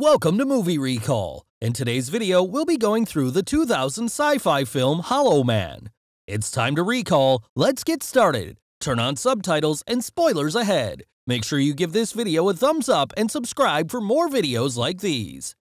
Welcome to Movie Recall. In today's video, we'll be going through the 2000 sci-fi film Hollow Man. It's time to recall, let's get started. Turn on subtitles and spoilers ahead. Make sure you give this video a thumbs up and subscribe for more videos like these.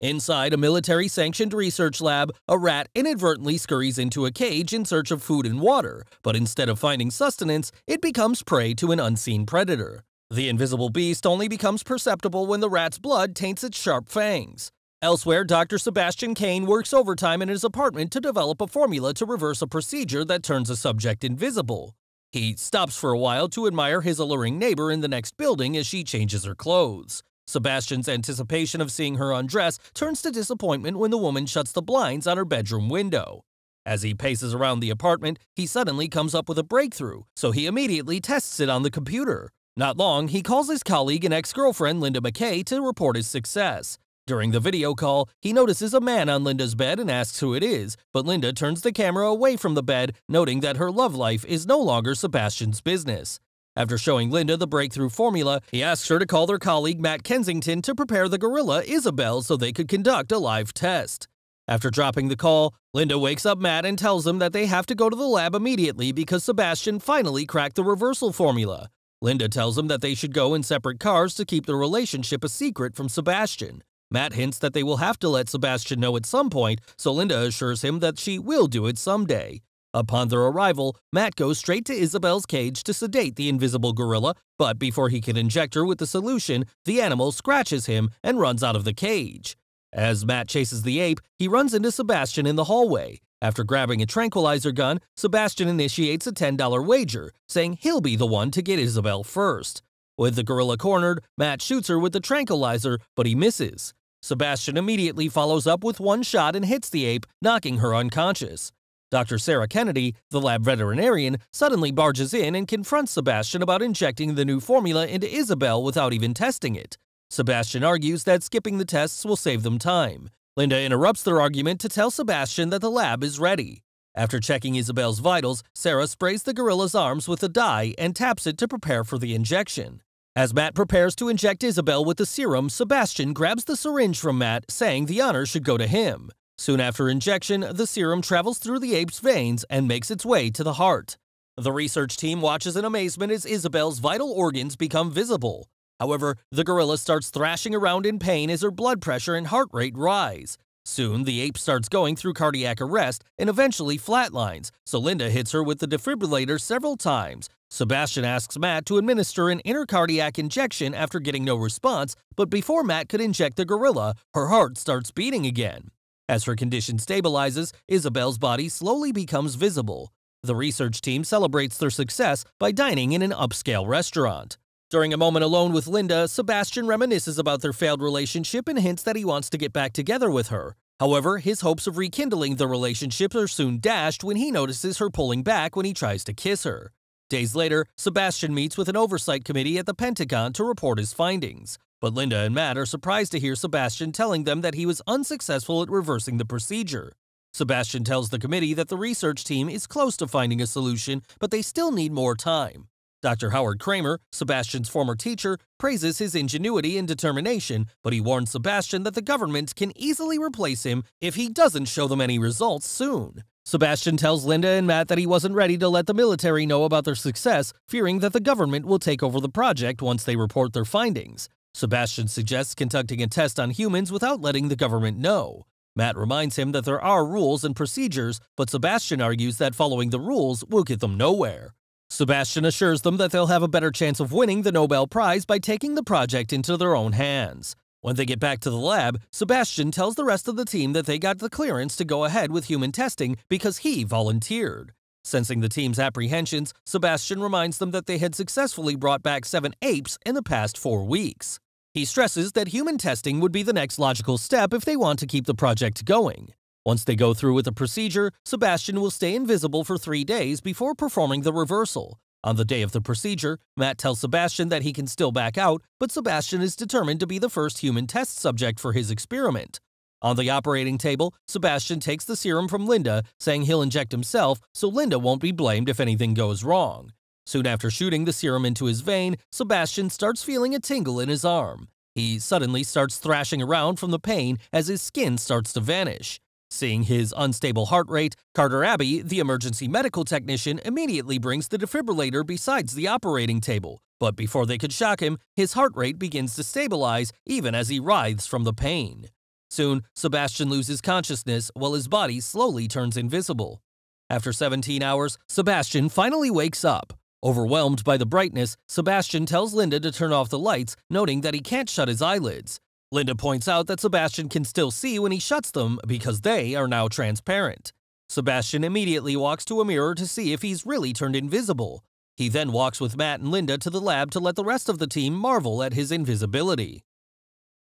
Inside a military-sanctioned research lab, a rat inadvertently scurries into a cage in search of food and water, but instead of finding sustenance, it becomes prey to an unseen predator. The invisible beast only becomes perceptible when the rat's blood taints its sharp fangs. Elsewhere, Dr. Sebastian Kane works overtime in his apartment to develop a formula to reverse a procedure that turns a subject invisible. He stops for a while to admire his alluring neighbor in the next building as she changes her clothes. Sebastian's anticipation of seeing her undress turns to disappointment when the woman shuts the blinds on her bedroom window. As he paces around the apartment, he suddenly comes up with a breakthrough, so he immediately tests it on the computer. Not long, he calls his colleague and ex-girlfriend Linda McKay to report his success. During the video call, he notices a man on Linda's bed and asks who it is, but Linda turns the camera away from the bed, noting that her love life is no longer Sebastian's business. After showing Linda the breakthrough formula, he asks her to call their colleague Matt Kensington to prepare the gorilla Isabel so they could conduct a live test. After dropping the call, Linda wakes up Matt and tells him that they have to go to the lab immediately because Sebastian finally cracked the reversal formula. Linda tells him that they should go in separate cars to keep their relationship a secret from Sebastian. Matt hints that they will have to let Sebastian know at some point, so Linda assures him that she will do it someday. Upon their arrival, Matt goes straight to Isabel's cage to sedate the invisible gorilla, but before he can inject her with the solution, the animal scratches him and runs out of the cage. As Matt chases the ape, he runs into Sebastian in the hallway. After grabbing a tranquilizer gun, Sebastian initiates a $10 wager, saying he'll be the one to get Isabel first. With the gorilla cornered, Matt shoots her with the tranquilizer, but he misses. Sebastian immediately follows up with one shot and hits the ape, knocking her unconscious. Dr. Sarah Kennedy, the lab veterinarian, suddenly barges in and confronts Sebastian about injecting the new formula into Isabel without even testing it. Sebastian argues that skipping the tests will save them time. Linda interrupts their argument to tell Sebastian that the lab is ready. After checking Isabel's vitals, Sarah sprays the gorilla's arms with a dye and taps it to prepare for the injection. As Matt prepares to inject Isabel with the serum, Sebastian grabs the syringe from Matt, saying the honor should go to him. Soon after injection, the serum travels through the ape's veins and makes its way to the heart. The research team watches in amazement as Isabel's vital organs become visible. However, the gorilla starts thrashing around in pain as her blood pressure and heart rate rise. Soon, the ape starts going through cardiac arrest and eventually flatlines, so Linda hits her with the defibrillator several times. Sebastian asks Matt to administer an intercardiac injection after getting no response, but before Matt could inject the gorilla, her heart starts beating again. As her condition stabilizes, Isabel's body slowly becomes visible. The research team celebrates their success by dining in an upscale restaurant. During a moment alone with Linda, Sebastian reminisces about their failed relationship and hints that he wants to get back together with her. However, his hopes of rekindling the relationship are soon dashed when he notices her pulling back when he tries to kiss her. Days later, Sebastian meets with an oversight committee at the Pentagon to report his findings, but Linda and Matt are surprised to hear Sebastian telling them that he was unsuccessful at reversing the procedure. Sebastian tells the committee that the research team is close to finding a solution, but they still need more time. Dr. Howard Kramer, Sebastian's former teacher, praises his ingenuity and determination, but he warns Sebastian that the government can easily replace him if he doesn't show them any results soon. Sebastian tells Linda and Matt that he wasn't ready to let the military know about their success, fearing that the government will take over the project once they report their findings. Sebastian suggests conducting a test on humans without letting the government know. Matt reminds him that there are rules and procedures, but Sebastian argues that following the rules will get them nowhere. Sebastian assures them that they'll have a better chance of winning the Nobel Prize by taking the project into their own hands. When they get back to the lab, Sebastian tells the rest of the team that they got the clearance to go ahead with human testing because he volunteered. Sensing the team's apprehensions, Sebastian reminds them that they had successfully brought back seven apes in the past four weeks. He stresses that human testing would be the next logical step if they want to keep the project going. Once they go through with the procedure, Sebastian will stay invisible for three days before performing the reversal. On the day of the procedure, Matt tells Sebastian that he can still back out, but Sebastian is determined to be the first human test subject for his experiment. On the operating table, Sebastian takes the serum from Linda, saying he'll inject himself so Linda won't be blamed if anything goes wrong. Soon after shooting the serum into his vein, Sebastian starts feeling a tingle in his arm. He suddenly starts thrashing around from the pain as his skin starts to vanish. Seeing his unstable heart rate, Carter Abbey, the emergency medical technician, immediately brings the defibrillator besides the operating table. But before they could shock him, his heart rate begins to stabilize even as he writhes from the pain. Soon, Sebastian loses consciousness while his body slowly turns invisible. After 17 hours, Sebastian finally wakes up. Overwhelmed by the brightness, Sebastian tells Linda to turn off the lights, noting that he can't shut his eyelids. Linda points out that Sebastian can still see when he shuts them because they are now transparent. Sebastian immediately walks to a mirror to see if he's really turned invisible. He then walks with Matt and Linda to the lab to let the rest of the team marvel at his invisibility.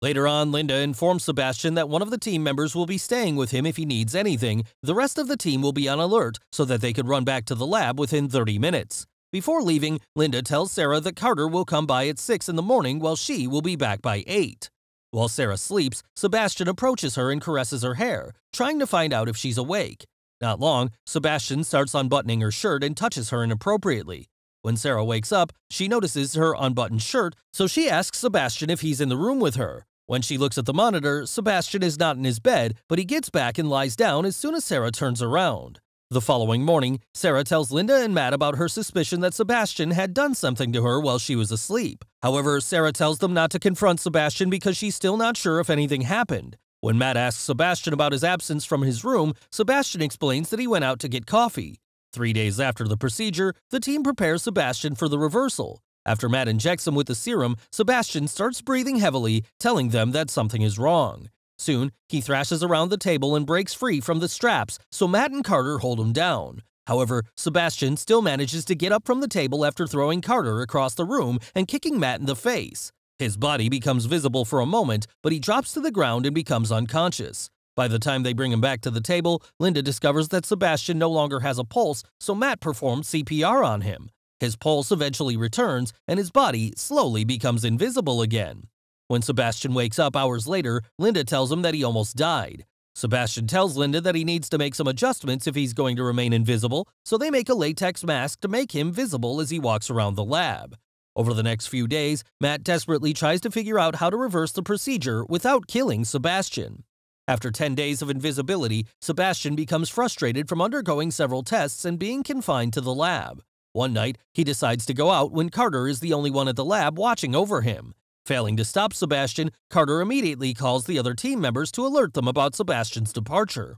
Later on, Linda informs Sebastian that one of the team members will be staying with him if he needs anything, the rest of the team will be on alert so that they could run back to the lab within 30 minutes. Before leaving, Linda tells Sarah that Carter will come by at 6 in the morning while she will be back by 8. While Sarah sleeps, Sebastian approaches her and caresses her hair, trying to find out if she's awake. Not long, Sebastian starts unbuttoning her shirt and touches her inappropriately. When Sarah wakes up, she notices her unbuttoned shirt, so she asks Sebastian if he's in the room with her. When she looks at the monitor, Sebastian is not in his bed, but he gets back and lies down as soon as Sarah turns around. The following morning, Sarah tells Linda and Matt about her suspicion that Sebastian had done something to her while she was asleep. However, Sarah tells them not to confront Sebastian because she's still not sure if anything happened. When Matt asks Sebastian about his absence from his room, Sebastian explains that he went out to get coffee. Three days after the procedure, the team prepares Sebastian for the reversal. After Matt injects him with the serum, Sebastian starts breathing heavily, telling them that something is wrong. Soon, he thrashes around the table and breaks free from the straps, so Matt and Carter hold him down. However, Sebastian still manages to get up from the table after throwing Carter across the room and kicking Matt in the face. His body becomes visible for a moment, but he drops to the ground and becomes unconscious. By the time they bring him back to the table, Linda discovers that Sebastian no longer has a pulse, so Matt performs CPR on him. His pulse eventually returns, and his body slowly becomes invisible again. When Sebastian wakes up hours later, Linda tells him that he almost died. Sebastian tells Linda that he needs to make some adjustments if he's going to remain invisible, so they make a latex mask to make him visible as he walks around the lab. Over the next few days, Matt desperately tries to figure out how to reverse the procedure without killing Sebastian. After 10 days of invisibility, Sebastian becomes frustrated from undergoing several tests and being confined to the lab. One night, he decides to go out when Carter is the only one at the lab watching over him. Failing to stop Sebastian, Carter immediately calls the other team members to alert them about Sebastian's departure.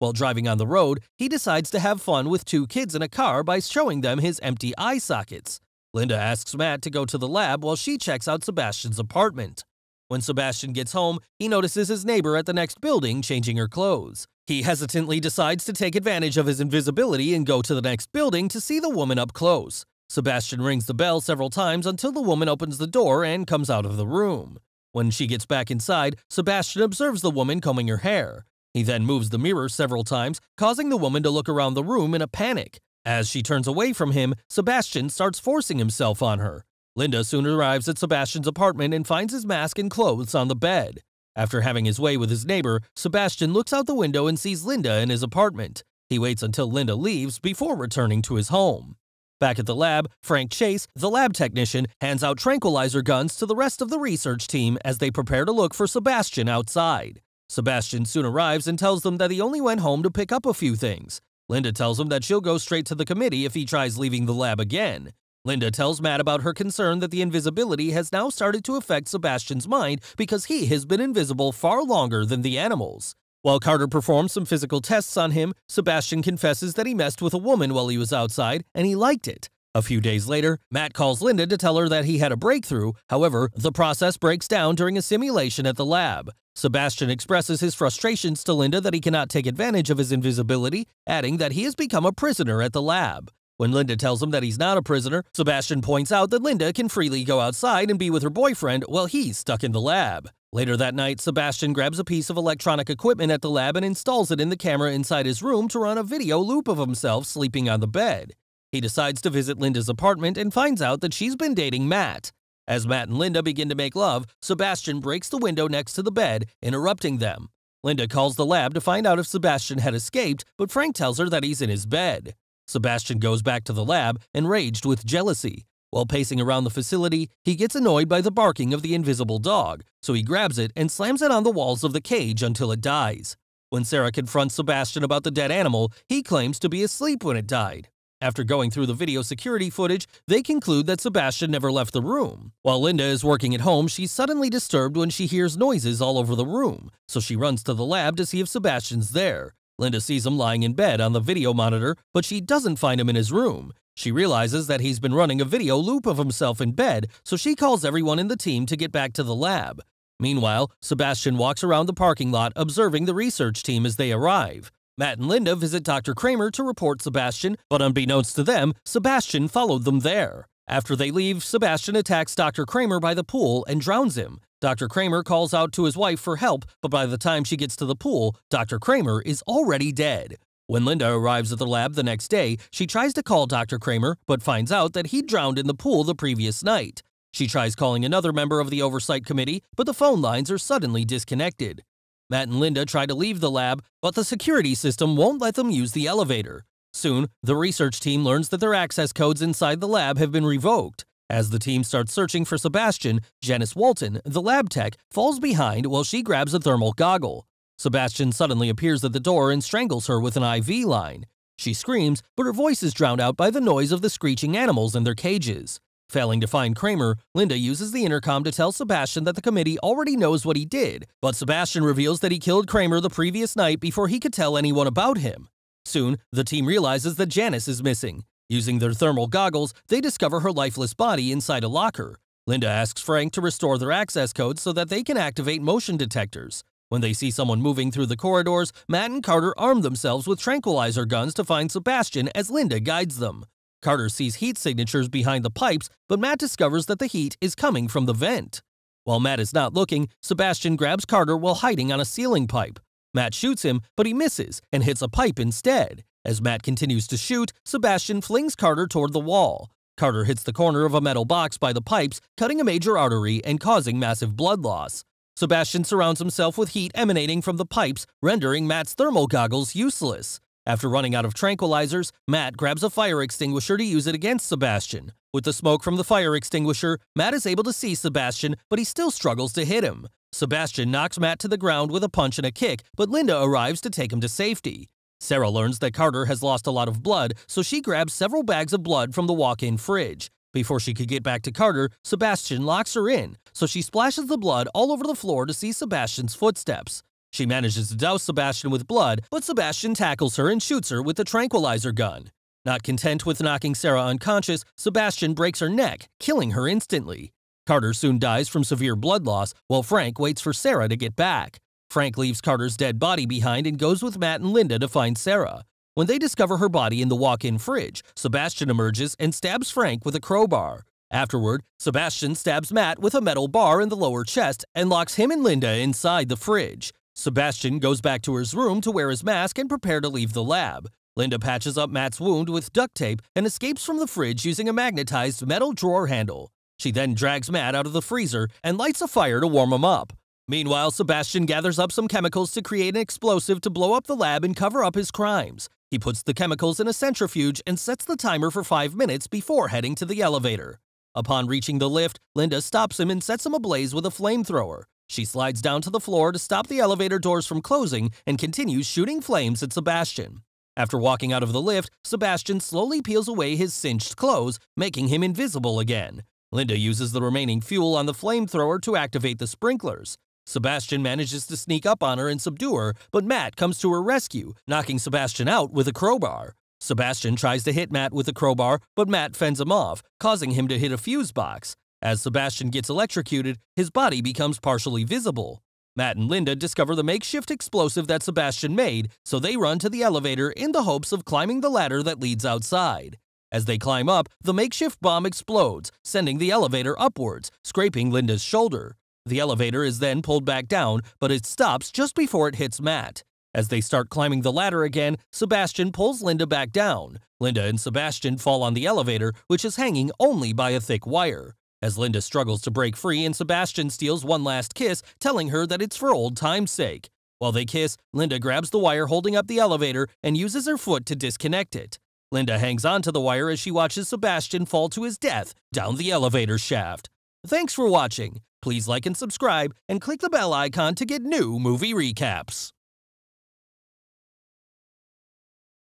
While driving on the road, he decides to have fun with two kids in a car by showing them his empty eye sockets. Linda asks Matt to go to the lab while she checks out Sebastian's apartment. When Sebastian gets home, he notices his neighbor at the next building changing her clothes. He hesitantly decides to take advantage of his invisibility and go to the next building to see the woman up close. Sebastian rings the bell several times until the woman opens the door and comes out of the room. When she gets back inside, Sebastian observes the woman combing her hair. He then moves the mirror several times, causing the woman to look around the room in a panic. As she turns away from him, Sebastian starts forcing himself on her. Linda soon arrives at Sebastian's apartment and finds his mask and clothes on the bed. After having his way with his neighbor, Sebastian looks out the window and sees Linda in his apartment. He waits until Linda leaves before returning to his home. Back at the lab, Frank Chase, the lab technician, hands out tranquilizer guns to the rest of the research team as they prepare to look for Sebastian outside. Sebastian soon arrives and tells them that he only went home to pick up a few things. Linda tells him that she'll go straight to the committee if he tries leaving the lab again. Linda tells Matt about her concern that the invisibility has now started to affect Sebastian's mind because he has been invisible far longer than the animals. While Carter performs some physical tests on him, Sebastian confesses that he messed with a woman while he was outside and he liked it. A few days later, Matt calls Linda to tell her that he had a breakthrough, however, the process breaks down during a simulation at the lab. Sebastian expresses his frustrations to Linda that he cannot take advantage of his invisibility, adding that he has become a prisoner at the lab. When Linda tells him that he's not a prisoner, Sebastian points out that Linda can freely go outside and be with her boyfriend while he's stuck in the lab. Later that night, Sebastian grabs a piece of electronic equipment at the lab and installs it in the camera inside his room to run a video loop of himself sleeping on the bed. He decides to visit Linda's apartment and finds out that she's been dating Matt. As Matt and Linda begin to make love, Sebastian breaks the window next to the bed, interrupting them. Linda calls the lab to find out if Sebastian had escaped, but Frank tells her that he's in his bed. Sebastian goes back to the lab, enraged with jealousy. While pacing around the facility, he gets annoyed by the barking of the invisible dog, so he grabs it and slams it on the walls of the cage until it dies. When Sarah confronts Sebastian about the dead animal, he claims to be asleep when it died. After going through the video security footage, they conclude that Sebastian never left the room. While Linda is working at home, she's suddenly disturbed when she hears noises all over the room, so she runs to the lab to see if Sebastian's there. Linda sees him lying in bed on the video monitor, but she doesn't find him in his room. She realizes that he's been running a video loop of himself in bed, so she calls everyone in the team to get back to the lab. Meanwhile, Sebastian walks around the parking lot observing the research team as they arrive. Matt and Linda visit Dr. Kramer to report Sebastian, but unbeknownst to them, Sebastian followed them there. After they leave, Sebastian attacks Dr. Kramer by the pool and drowns him. Dr. Kramer calls out to his wife for help, but by the time she gets to the pool, Dr. Kramer is already dead. When Linda arrives at the lab the next day, she tries to call Dr. Kramer, but finds out that he drowned in the pool the previous night. She tries calling another member of the oversight committee, but the phone lines are suddenly disconnected. Matt and Linda try to leave the lab, but the security system won't let them use the elevator. Soon, the research team learns that their access codes inside the lab have been revoked. As the team starts searching for Sebastian, Janice Walton, the lab tech, falls behind while she grabs a thermal goggle. Sebastian suddenly appears at the door and strangles her with an IV line. She screams, but her voice is drowned out by the noise of the screeching animals in their cages. Failing to find Kramer, Linda uses the intercom to tell Sebastian that the committee already knows what he did, but Sebastian reveals that he killed Kramer the previous night before he could tell anyone about him. Soon, the team realizes that Janice is missing. Using their thermal goggles, they discover her lifeless body inside a locker. Linda asks Frank to restore their access codes so that they can activate motion detectors. When they see someone moving through the corridors, Matt and Carter arm themselves with tranquilizer guns to find Sebastian as Linda guides them. Carter sees heat signatures behind the pipes, but Matt discovers that the heat is coming from the vent. While Matt is not looking, Sebastian grabs Carter while hiding on a ceiling pipe. Matt shoots him, but he misses and hits a pipe instead. As Matt continues to shoot, Sebastian flings Carter toward the wall. Carter hits the corner of a metal box by the pipes, cutting a major artery and causing massive blood loss. Sebastian surrounds himself with heat emanating from the pipes, rendering Matt's thermal goggles useless. After running out of tranquilizers, Matt grabs a fire extinguisher to use it against Sebastian. With the smoke from the fire extinguisher, Matt is able to see Sebastian, but he still struggles to hit him. Sebastian knocks Matt to the ground with a punch and a kick, but Linda arrives to take him to safety. Sarah learns that Carter has lost a lot of blood, so she grabs several bags of blood from the walk in fridge. Before she could get back to Carter, Sebastian locks her in, so she splashes the blood all over the floor to see Sebastian's footsteps. She manages to douse Sebastian with blood, but Sebastian tackles her and shoots her with a tranquilizer gun. Not content with knocking Sarah unconscious, Sebastian breaks her neck, killing her instantly. Carter soon dies from severe blood loss, while Frank waits for Sarah to get back. Frank leaves Carter's dead body behind and goes with Matt and Linda to find Sarah. When they discover her body in the walk-in fridge, Sebastian emerges and stabs Frank with a crowbar. Afterward, Sebastian stabs Matt with a metal bar in the lower chest and locks him and Linda inside the fridge. Sebastian goes back to his room to wear his mask and prepare to leave the lab. Linda patches up Matt's wound with duct tape and escapes from the fridge using a magnetized metal drawer handle. She then drags Matt out of the freezer and lights a fire to warm him up. Meanwhile, Sebastian gathers up some chemicals to create an explosive to blow up the lab and cover up his crimes. He puts the chemicals in a centrifuge and sets the timer for five minutes before heading to the elevator. Upon reaching the lift, Linda stops him and sets him ablaze with a flamethrower. She slides down to the floor to stop the elevator doors from closing and continues shooting flames at Sebastian. After walking out of the lift, Sebastian slowly peels away his cinched clothes, making him invisible again. Linda uses the remaining fuel on the flamethrower to activate the sprinklers. Sebastian manages to sneak up on her and subdue her, but Matt comes to her rescue, knocking Sebastian out with a crowbar. Sebastian tries to hit Matt with a crowbar, but Matt fends him off, causing him to hit a fuse box. As Sebastian gets electrocuted, his body becomes partially visible. Matt and Linda discover the makeshift explosive that Sebastian made, so they run to the elevator in the hopes of climbing the ladder that leads outside. As they climb up, the makeshift bomb explodes, sending the elevator upwards, scraping Linda's shoulder. The elevator is then pulled back down, but it stops just before it hits Matt. As they start climbing the ladder again, Sebastian pulls Linda back down. Linda and Sebastian fall on the elevator, which is hanging only by a thick wire. As Linda struggles to break free and Sebastian steals one last kiss, telling her that it's for old time's sake. While they kiss, Linda grabs the wire holding up the elevator and uses her foot to disconnect it. Linda hangs onto the wire as she watches Sebastian fall to his death down the elevator shaft. Thanks for watching. Please like and subscribe and click the bell icon to get new movie recaps.